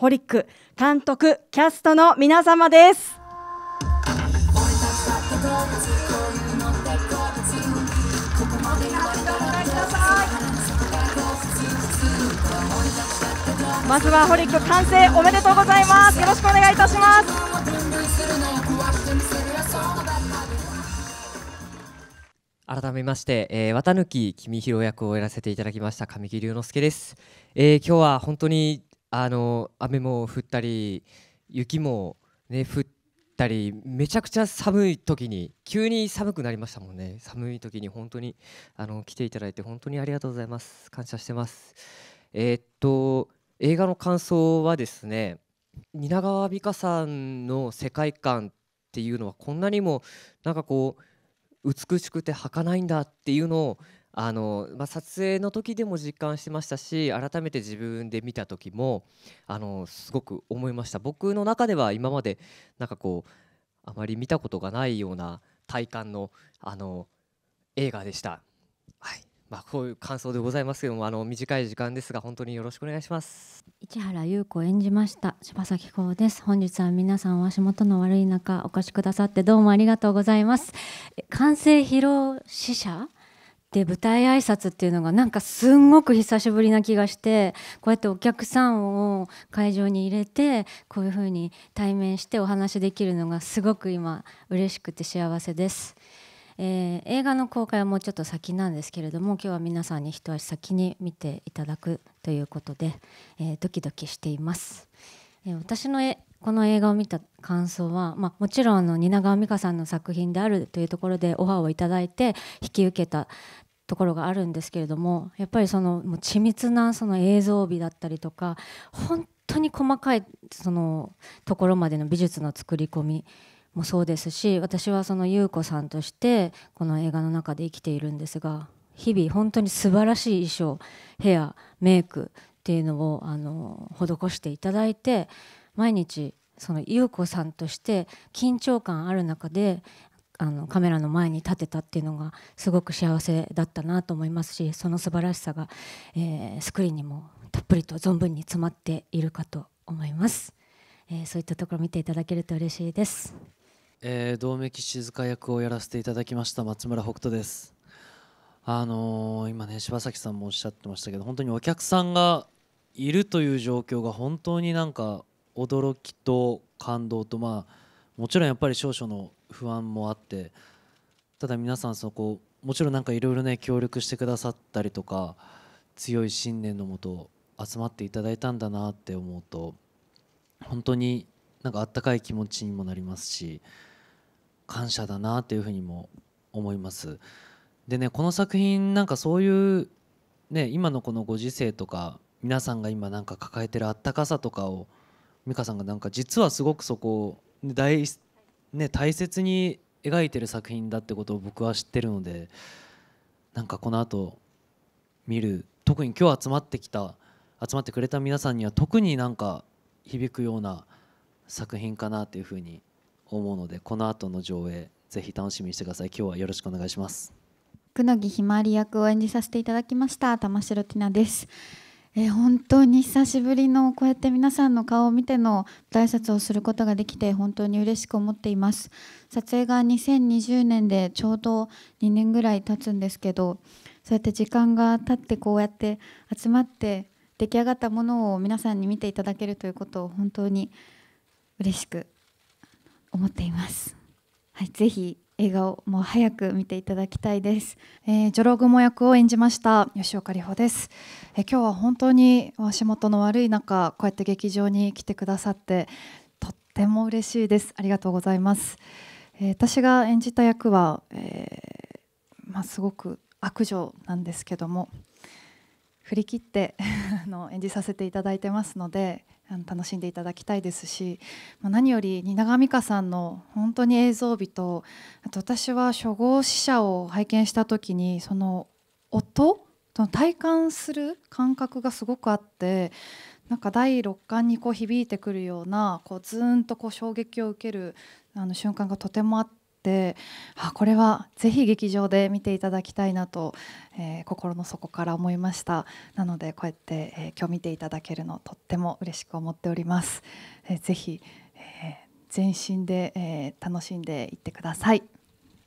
ホリック監督キャストの皆様ですまずはホリック完成おめでとうございますよろしくお願いいたします改めまして、えー、綿貫公弘役をやらせていただきました神木隆之介です、えー、今日は本当にあの雨も降ったり雪も、ね、降ったりめちゃくちゃ寒い時に急に寒くなりましたもんね寒い時に本当にあの来ていただいて本当にありがとうございます感謝してますえー、っと映画の感想はですね蜷川美香さんの世界観っていうのはこんなにもなんかこう美しくて儚いんだっていうのをあの、まあ、撮影の時でも実感してましたし改めて自分で見た時もあのすごく思いました僕の中では今までなんかこうあまり見たことがないような体感のあの映画でした。はいまあ、こういう感想でございますけどもあの短い時間ですが本当によろしくお願いします市原優子演じました柴咲コウです本日は皆さんお足元の悪い中お越しくださってどうもありがとうございます完成披露試写で舞台挨拶っていうのがなんかすんごく久しぶりな気がしてこうやってお客さんを会場に入れてこういうふうに対面してお話できるのがすごく今嬉しくて幸せです。えー、映画の公開はもうちょっと先なんですけれども今日は皆さんに一足先に見ていただくということで、えー、ドキドキしています、えー、私のこの映画を見た感想は、まあ、もちろんあの蜷川美香さんの作品であるというところでオファーをいただいて引き受けたところがあるんですけれどもやっぱりそのもう緻密なその映像美だったりとか本当に細かいそのところまでの美術の作り込みもそうですし私はその優子さんとしてこの映画の中で生きているんですが日々本当に素晴らしい衣装ヘアメイクっていうのをあの施していただいて毎日その優子さんとして緊張感ある中であのカメラの前に立てたっていうのがすごく幸せだったなと思いますしその素晴らしさが、えー、スクリーンにもたっぷりと存分に詰まっているかと思います、えー、そういったところ見ていただけると嬉しいです、えー、道明静香役をやらせていただきました松村北斗ですあのー、今ね柴崎さんもおっしゃってましたけど本当にお客さんがいるという状況が本当になんか驚きと感動とまあもちろんやっぱり少々の不安もあってただ皆さんそこもちろんなんかいろいろね協力してくださったりとか強い信念のもと集まっていただいたんだなって思うと本当になんかあったかい気持ちにもなりますし感謝だなっていうふうにも思いますでねこの作品なんかそういうね今のこのご時世とか皆さんが今なんか抱えてるあったかさとかを美香さんがなんか実はすごくそこを大,、ね、大切に描いてる作品だってことを僕は知ってるのでなんかこの後見る特に今日集まってきた集まってくれた皆さんには特になんか響くような作品かなというふうに思うのでこの後の上映ぜひ楽しみにしてください今日はよろしくお願いします久野木ひまわり役を演じさせていただきました玉城ティナですえ本当に久しぶりのこうやって皆さんの顔を見ての挨拶をすることができて本当に嬉しく思っています撮影が2020年でちょうど2年ぐらい経つんですけどそうやって時間が経ってこうやって集まって出来上がったものを皆さんに見ていただけるということを本当に嬉しく思っています。はい、ぜひ映画をもう早く見ていただきたいです、えー、ジョログモ役を演じました吉岡里帆です、えー、今日は本当に足元の悪い中こうやって劇場に来てくださってとっても嬉しいですありがとうございます、えー、私が演じた役は、えまあ、すごく悪女なんですけども振り切って あの演じさせていただいてますので楽しんでいただきたいですし何より蜷川美香さんの本当に映像美とあと私は初号死者を拝見した時にその音体感する感覚がすごくあってなんか第六感にこう響いてくるようなこうずーんとこう衝撃を受けるあの瞬間がとてもあって。してあこれはぜひ劇場で見ていただきたいなと、えー、心の底から思いましたなのでこうやって、えー、今日見ていただけるのとっても嬉しく思っております、えー、ぜひ、え全身で、え楽しんでいってください、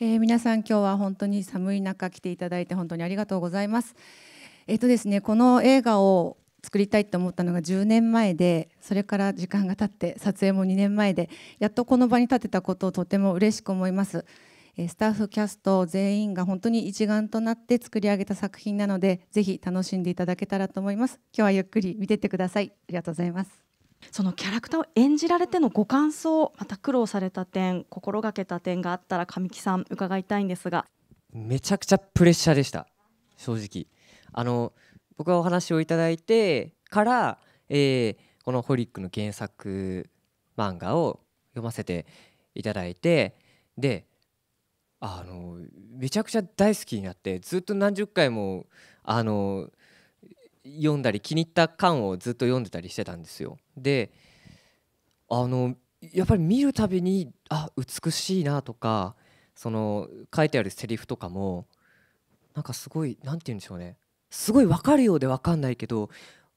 え皆さん今日は本当に寒い中来ていただいて本当にありがとうございますえっとですねこの映画を作りたいと思ったのが10年前でそれから時間が経って撮影も2年前でやっとこの場に立てたことをとても嬉しく思います。スタッフキャスト全員が本当に一丸となって作り上げた作品なのでぜひ楽しんでいただけたらと思います今日はゆっくり見てってくださいありがとうございますそのキャラクターを演じられてのご感想また苦労された点心がけた点があったら神木さん伺いたいんですがめちゃくちゃプレッシャーでした正直あの僕はお話をいただいてから、えー、この「ホリック」の原作漫画を読ませていただいてであのめちゃくちゃ大好きになってずっと何十回もあの読んだり気に入った巻をずっと読んでたりしてたんですよ。であのやっぱり見るたびにあ美しいなとかその書いてあるセリフとかもなんかすごい何て言うんでしょうねすごい分かるようで分かんないけど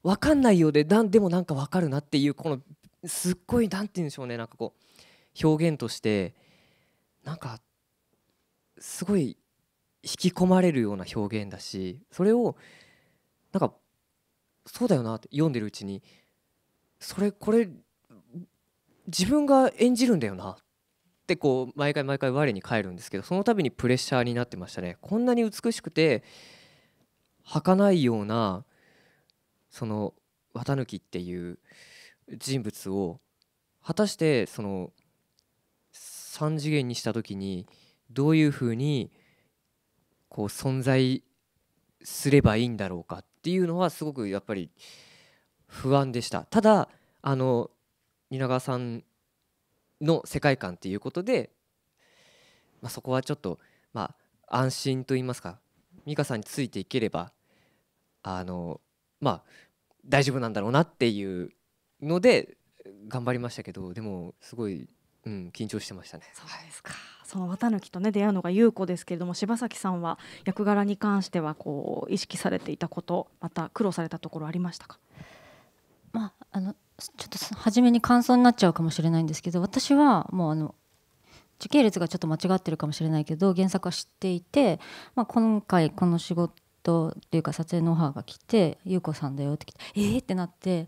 分かんないようででもなんか分かるなっていうこのすっごい何て言うんでしょうねなんかこう表現としてなんかすごい引き込まれるような表現だしそれをなんかそうだよなって読んでるうちにそれこれ自分が演じるんだよなってこう毎回毎回我に返るんですけどその度にプレッシャーになってましたね。こんなに美しくて儚いようなその綿貫っていう人物を果たしてその3次元にした時にどういうふうにこう存在すればいいんだろうかっていうのはすごくやっぱり不安でしたただあの蜷川さんの世界観っていうことで、まあ、そこはちょっと、まあ、安心と言いますか美香さんについていければあのまあ大丈夫なんだろうなっていうので頑張りましたけどでもすごい、うん、緊張してましたね。そうですかその綿貫と、ね、出会うのが優子ですけれども柴崎さんは役柄に関してはこう意識されていたことまた苦労されたところありましたか、まあ、あのちょっと初めに感想になっちゃうかもしれないんですけど私はもうあの時系列がちょっと間違ってるかもしれないけど原作は知っていて、まあ、今回この仕事というか撮影のオファーが来て「優子さんだよ」って来て「えー!」ってなって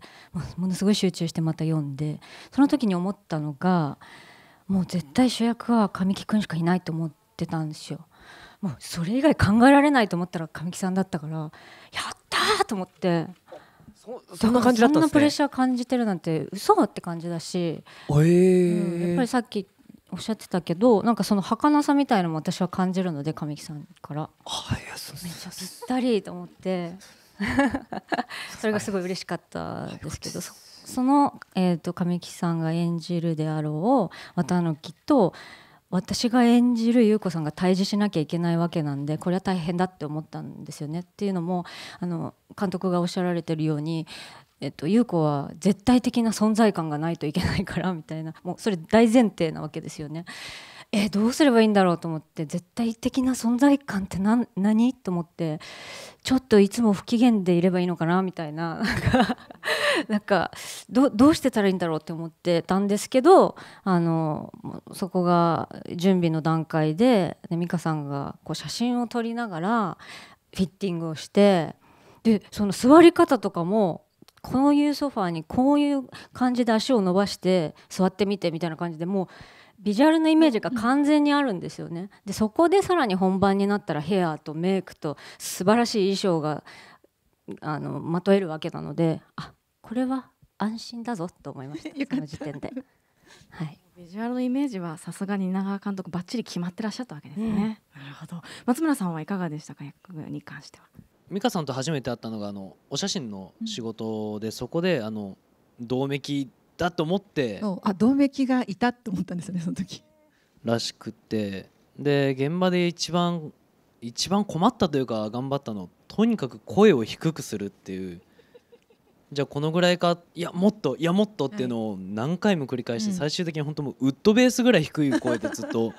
ものすごい集中してまた読んでその時に思ったのがもう絶対主役は神木君しかいないと思ってたんですよ。もうそれ以外考えられないと思ったら神木さんだったからやったーと思ってそそんな感じだったんです、ね、そんなプレッシャー感じてるなんて嘘って感じだし、えーうん、やっぱりさっきおっしゃってたけどなんかその儚さみたいのも私は感じるので神木さんからいやそうめっちゃぴったりと思って それがすごい嬉しかったですけどその、えーと、と神木さんが演じるであろう綿貫と私が演じる優子さんが対峙しなきゃいけないわけなんでこれは大変だって思ったんですよねっていうのもあの監督がおっしゃられてるようにえっと、優子は絶対的な存在感がないといけないからみたいな もうそれ大前提なわけですよね。えどうすればいいんだろうと思って絶対的な存在感って何と思ってちょっといつも不機嫌でいればいいのかなみたいな なんかどうしてたらいいんだろうって思ってたんですけどあのそこが準備の段階で美香さんがこう写真を撮りながらフィッティングをしてでその座り方とかもこういうソファーにこういう感じで足を伸ばして座ってみてみたいな感じでもうビジュアルのイメージが完全にあるんですよね。でそこでさらに本番になったらヘアとメイクと素晴らしい衣装があのまとえるわけなのであこれは安心だぞと思いました その時点で。はい、ビジュアルのイメージはさすがに長川監督ばっちり決まってらっしゃったわけですね、うん、なるほど松村さんはいかがでしたか役に関しては美香さんと初めて会ったのがあのお写真の仕事で、そこであの銅めきだと思ってあ銅めきがいたと思ったんですよねその時。らしくてで現場で一番一番困ったというか頑張ったのとにかく声を低くするっていうじゃあこのぐらいかいやもっといやもっとっていうのを何回も繰り返して、最終的に本当もうウッドベースぐらい低い声でずっと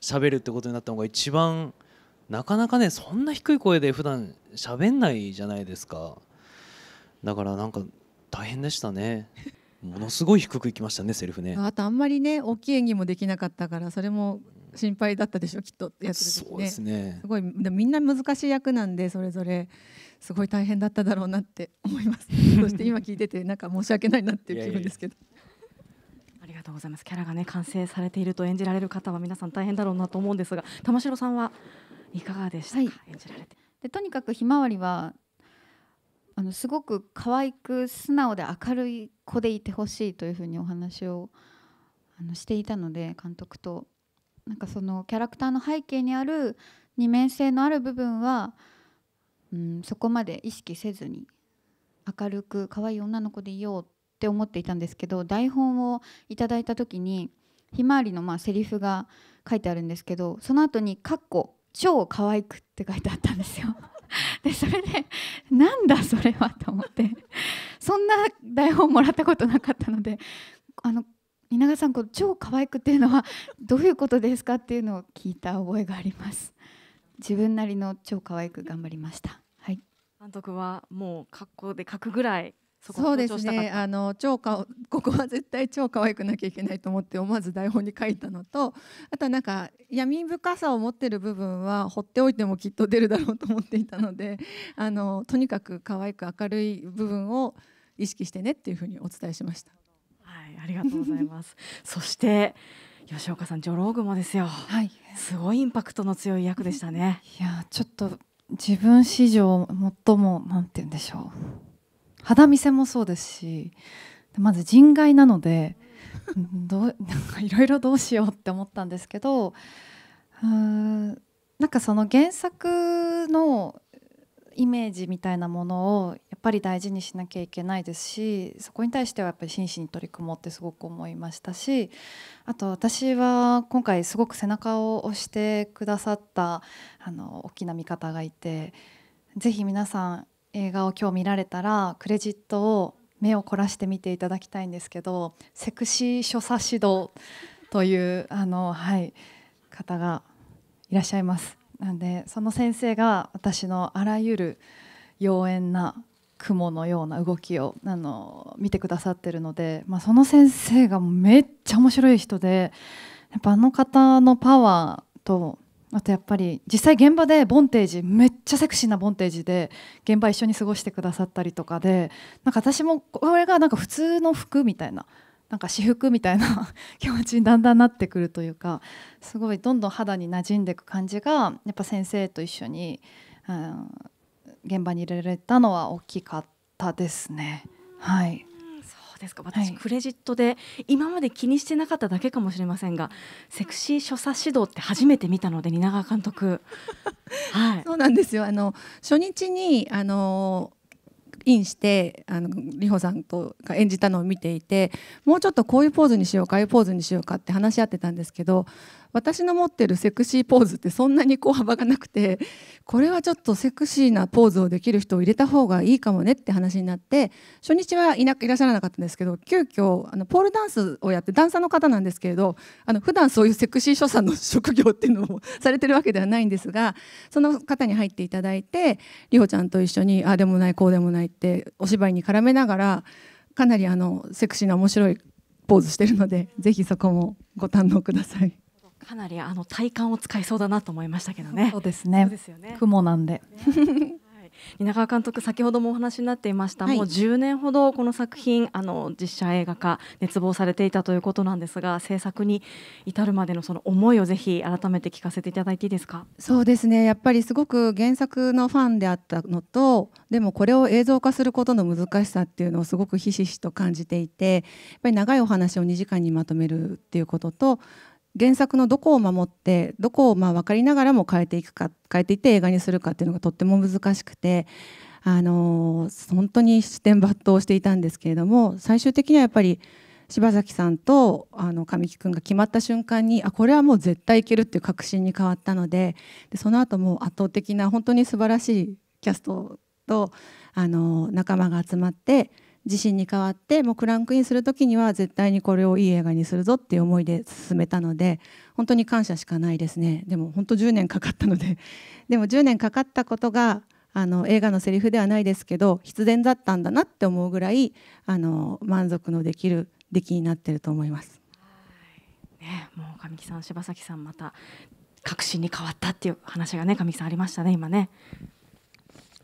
喋るってことになったのが一番。なかなかねそんな低い声で普段喋んないじゃないですかだからなんか大変でしたねものすごい低くいきましたねセリフねあとあんまりね大きい演技もできなかったからそれも心配だったでしょきっとやってるね、そうですねすごいみんな難しい役なんでそれぞれすごい大変だっただろうなって 思いますそして今聞いててなんか申し訳ないなっていう気分ですけど ありがとうございますキャラがね完成されていると演じられる方は皆さん大変だろうなと思うんですが玉城さんはいかがでしたか、はい、演じられてでとにかくひまわりはあのすごく可愛く素直で明るい子でいてほしいというふうにお話をあのしていたので監督となんかそのキャラクターの背景にある二面性のある部分は、うん、そこまで意識せずに明るく可愛い女の子でいようって思っていたんですけど台本をいただいた時にひまわりのまあセリフが書いてあるんですけどその後に「かっこ超可愛くって書いてあったんですよ。でそれでなんだそれはと思ってそんな台本もらったことなかったのであの稲川さんこの超可愛くっていうのはどういうことですかっていうのを聞いた覚えがあります自分なりの超可愛く頑張りましたはい監督はもう格好で書くぐらいそそうですねあの超か ここは絶対超可愛くなきゃいけないと思って思わず台本に書いたのとあとはなんか闇深さを持ってる部分は放っておいてもきっと出るだろうと思っていたのであのとにかく可愛く明るい部分を意識してねっていうふうにお伝えしました。はい、ありがとうございます。そして吉岡さん、ジョローグマですよ。はい、すごいインパクトの強い役でしたね。いや、ちょっと自分史上最もなんて言うんでしょう。肌見せもそうですしまず人外なのでどう なんかいろいろどうしようって思ったんですけどうんなんかその原作のイメージみたいなものをやっぱり大事にしなきゃいけないですしそこに対してはやっぱり真摯に取り組もうってすごく思いましたしあと私は今回すごく背中を押してくださったあの大きな味方がいて是非皆さん映画を今日見られたらクレジットを目を凝らして見ていただきたいんですけど「セクシー所作指導」というあの、はい、方がいらっしゃいます。なんでその先生が私のあらゆる妖艶な雲のような動きをあの見てくださってるので、まあ、その先生がめっちゃ面白い人でやっぱあの方のパワーとあとやっぱり実際現場でボンテージめっちゃセクシーなボンテージで現場一緒に過ごしてくださったりとかでなんか私もこれがなんか普通の服みたいななんか私服みたいな気持ちにだんだんなってくるというかすごいどんどん肌に馴染んでいく感じがやっぱ先生と一緒に、うん、現場に入れられたのは大きかったですね。はいですか私、はい、クレジットで今まで気にしてなかっただけかもしれませんがセクシー所作指導って初めて見たので蜷川監督、はい、そうなんですよあの初日にあのインしてあのリホさんとが演じたのを見ていてもうちょっとこういうポーズにしようかああいうポーズにしようかって話し合ってたんですけど私の持ってるセクシーポーズってそんなにこう幅がなくてこれはちょっとセクシーなポーズをできる人を入れた方がいいかもねって話になって初日はいないらっしゃらなかったんですけど急遽あのポールダンスをやってダンサーの方なんですけれどあの普段そういうセクシー所作の職業っていうのをされてるわけではないんですがその方に入っていただいてりほちゃんと一緒にああでもないこうでもないってお芝居に絡めながらかなりあのセクシーな面白いポーズしてるのでぜひそこもご堪能ください。かなりあの体幹を使いそうだなと思いましたけどね。そうですね。すね雲なんで。ね蜷川監督先ほどもお話になっていました、はい、もう10年ほどこの作品あの実写映画化熱望されていたということなんですが制作に至るまでのその思いをぜひ改めて聞かせていただいていいですかそうですねやっぱりすごく原作のファンであったのとでもこれを映像化することの難しさっていうのをすごくひしひしと感じていてやっぱり長いお話を2時間にまとめるっていうことと原作のどこを守ってどこをまあ分かりながらも変えていくか変えていって映画にするかっていうのがとっても難しくて。あの本当に視点抜刀していたんですけれども最終的にはやっぱり柴崎さんとあの神木君が決まった瞬間にあこれはもう絶対いけるっていう確信に変わったのででその後も圧倒的な本当に素晴らしいキャストとあの仲間が集まって自身に代わってもうクランクインする時には絶対にこれをいい映画にするぞっていう思いで進めたので本当に感謝しかないですねでも本当10年かかったので でも10年かかったことがあの映画のセリフではないですけど必然だったんだなって思うぐらいあの満足のできる出来になってると思います。ね、もう上木さん柴崎さんまた確信に変わったっていう話がね上木さんありましたね今ね。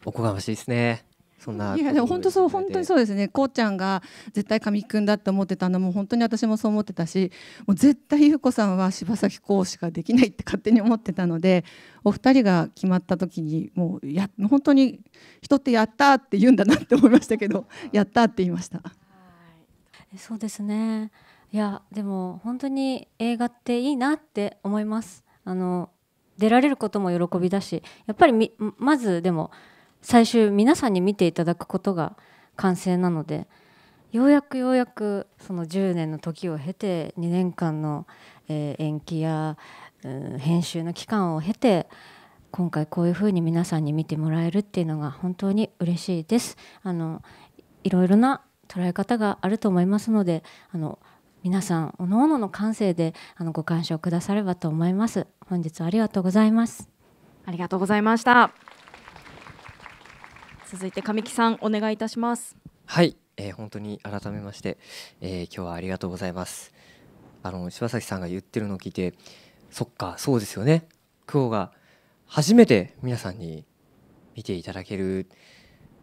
おこがましいですね。そんないやでも本当そう本当にそうですねこうちゃんが絶対神木君だって思ってたのも本当に私もそう思ってたしもう絶対優子さんは柴咲コウしかできないって勝手に思ってたのでお二人が決まった時にもうや本当に人ってやったって言うんだなって思いましたけどやったって言いました。そうですねいやでも本当に映画っていいなって思います。あの出られることも喜びだしやっぱりまずでも最終皆さんに見ていただくことが完成なのでようやくようやくその10年の時を経て2年間の、え延期や、う編集の期間を経て今回こういうふうに皆さんに見てもらえるっていうのが本当に嬉しいです。あのいろいろな捉え方があると思いますのであの皆さんおのおのの感性であのご鑑賞くださればと思います。本日はありがとうございます。ありがとうございました。続いて神木さんお願いいたしますはい、えー、本当に改めまして、えー、今日はありがとうございますあの柴崎さんが言ってるのを聞いてそっかそうですよね久保が初めて皆さんに見ていただける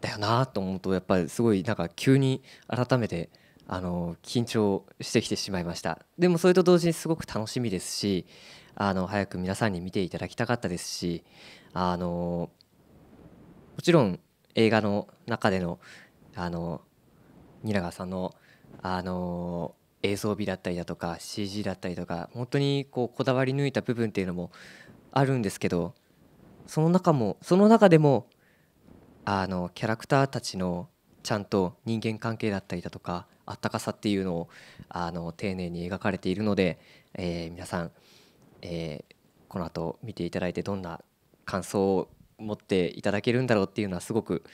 だよなと思うとやっぱりすごいなんか急に改めてあの緊張してきてしまいましたでもそれと同時にすごく楽しみですしあの早く皆さんに見ていただきたかったですしあのもちろん映画の中でのあのラ川さんのあの映像美だったりだとか CG だったりとか本当にこうこだわり抜いた部分っていうのもあるんですけどその中もその中でもあのキャラクターたちのちゃんと人間関係だったりだとかあったかさっていうのをあの丁寧に描かれているので、えー、皆さん、えー、この後見ていただいてどんな感想を持っていただけるんだろうっていうのはすごく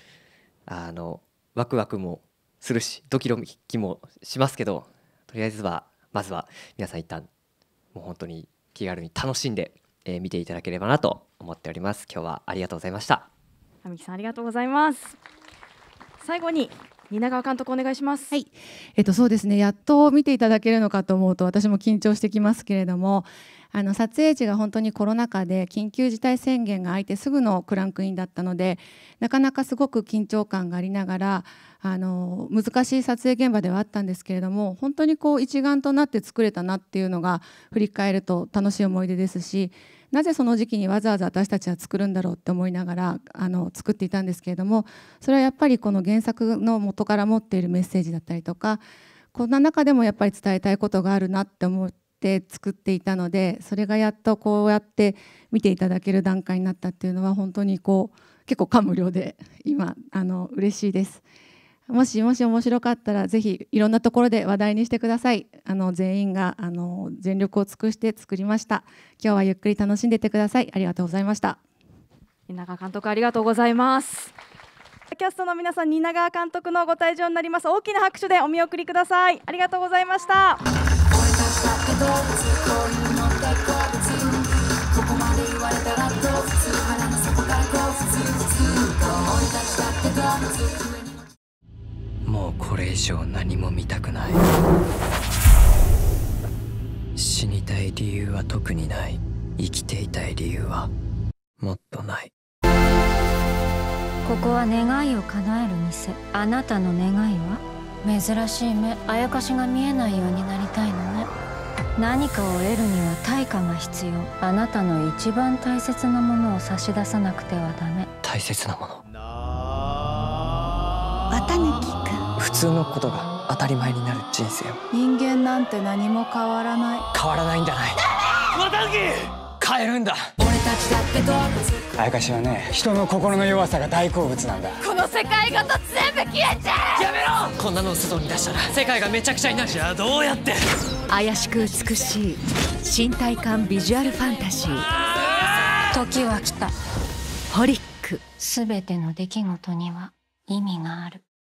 あのワクワクもするしドキドキもしますけどとりあえずはまずは皆さん一旦もう本当に気軽に楽しんで、えー、見ていただければなと思っております今日はありがとうございました神木さんありがとうございます最後に蜷川監督お願いします。はい、えっとそうですね。やっと見ていただけるのかと思うと私も緊張してきますけれども、あの撮影時が本当にコロナ禍で緊急事態宣言が開いてすぐのクランクインだったのでなかなかすごく緊張感がありながらあの難しい撮影現場ではあったんですけれども本当にこう一丸となって作れたなっていうのが振り返ると楽しい思い出ですしなぜその時期にわざわざ私たちは作るんだろうって思いながらあの作っていたんですけれどもそれはやっぱりこの原作の元から持っているメッセージだったりとかこんな中でもやっぱり伝えたいことがあるなって思っって作っていたのでそれがやっとこうやって見ていただける段階になったっていうのは本当にこう結構感無量で今あの嬉しいです。もしもし面白かったらぜひいろんなところで話題にしてくださいあの全員があの全力を尽くして作りました今日はゆっくり楽しんでてくださいありがとうございました稲川監督ありがとうございますキャストの皆さん稲川監督のご退場になります大きな拍手でお見送りくださいありがとうございました動物氷に乗った好物ここまで言われたら動物腹の底から好物普通思い出したって動物もうこれ以上何も見たくない死にたい理由は特にない生きていたい理由はもっとないここは願いを叶える店あなたの願いは珍しい目あやかしが見えないようになりたいのね何かを得るには対価が必要あなたの一番大切なものを差し出さなくてはダメ大切なもの綿貫く普通のことが当たり前になる人生を人間なんて何も変わらない変わらないんじゃない綿貫変えるんだ俺たちだって動物あやかしはね人の心の弱さが大好物なんだこの世界ごと全部消えちゃうやめろこんなのを外に出したら世界がめちゃくちゃになるじゃあどうやって怪しく美しい身体感ビジュアルファンタジー時は来たホリック全ての出来事には意味がある